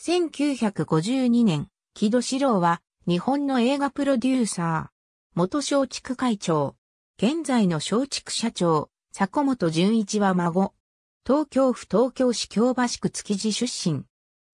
1952年、木戸史郎は日本の映画プロデューサー、元松竹会長、現在の松竹社長、坂本淳一は孫、東京府東京市京橋区築地出身。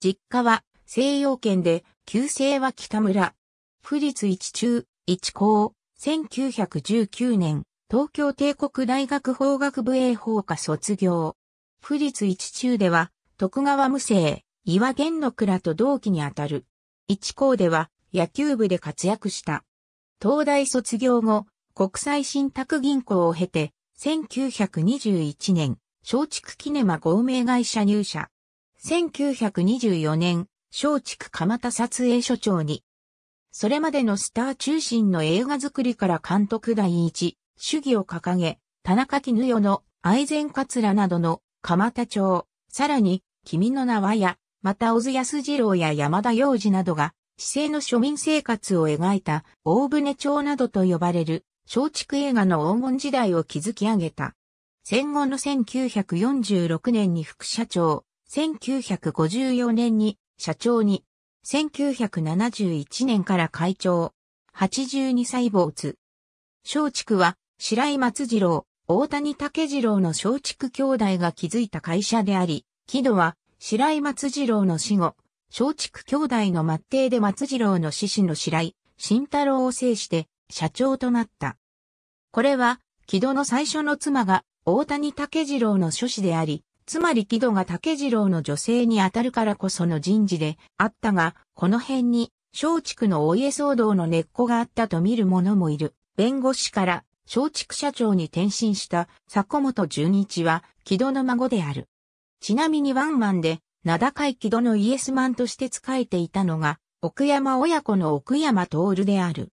実家は西洋圏で、旧姓は北村。府立一中、一高、1919年、東京帝国大学法学部英法科卒業。府立一中では、徳川無生、岩玄の倉と同期にあたる。一校では野球部で活躍した。東大卒業後、国際信託銀行を経て、1921年、松竹キネマ合名会社入社。1924年、松竹蒲田撮影所長に。それまでのスター中心の映画作りから監督第一、主義を掲げ、田中絹代の愛禅桂などの蒲田町、さらに、君の名はや、また小津安二郎や山田洋次などが、市政の庶民生活を描いた大船町などと呼ばれる松竹映画の黄金時代を築き上げた。戦後の1946年に副社長、1954年に社長に、1971年から会長、82歳没。松竹は白井松次郎、大谷武次郎の松竹兄弟が築いた会社であり、木戸は白井松次郎の死後、松竹兄弟の末弟で松次郎の獅子の白井、慎太郎を制して社長となった。これは、木戸の最初の妻が大谷竹次郎の諸子であり、つまり木戸が竹次郎の女性にあたるからこその人事であったが、この辺に松竹のお家騒動の根っこがあったと見る者もいる。弁護士から松竹社長に転身した坂本淳一は木戸の孫である。ちなみにワンマンで、名高い木戸のイエスマンとして仕えていたのが、奥山親子の奥山徹である。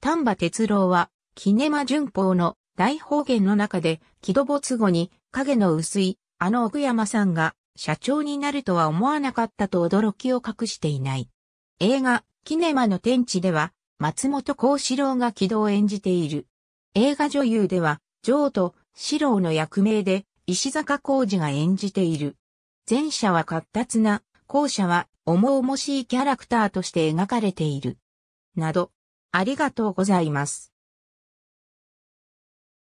丹波哲郎は、キネマ旬報の大方言の中で、木戸没後に影の薄い、あの奥山さんが社長になるとは思わなかったと驚きを隠していない。映画、キネマの天地では、松本幸四郎が木戸を演じている。映画女優では、ジョーと四郎の役名で、石坂浩二が演じている。前者は活発な、後者は重々しいキャラクターとして描かれている。など、ありがとうございます。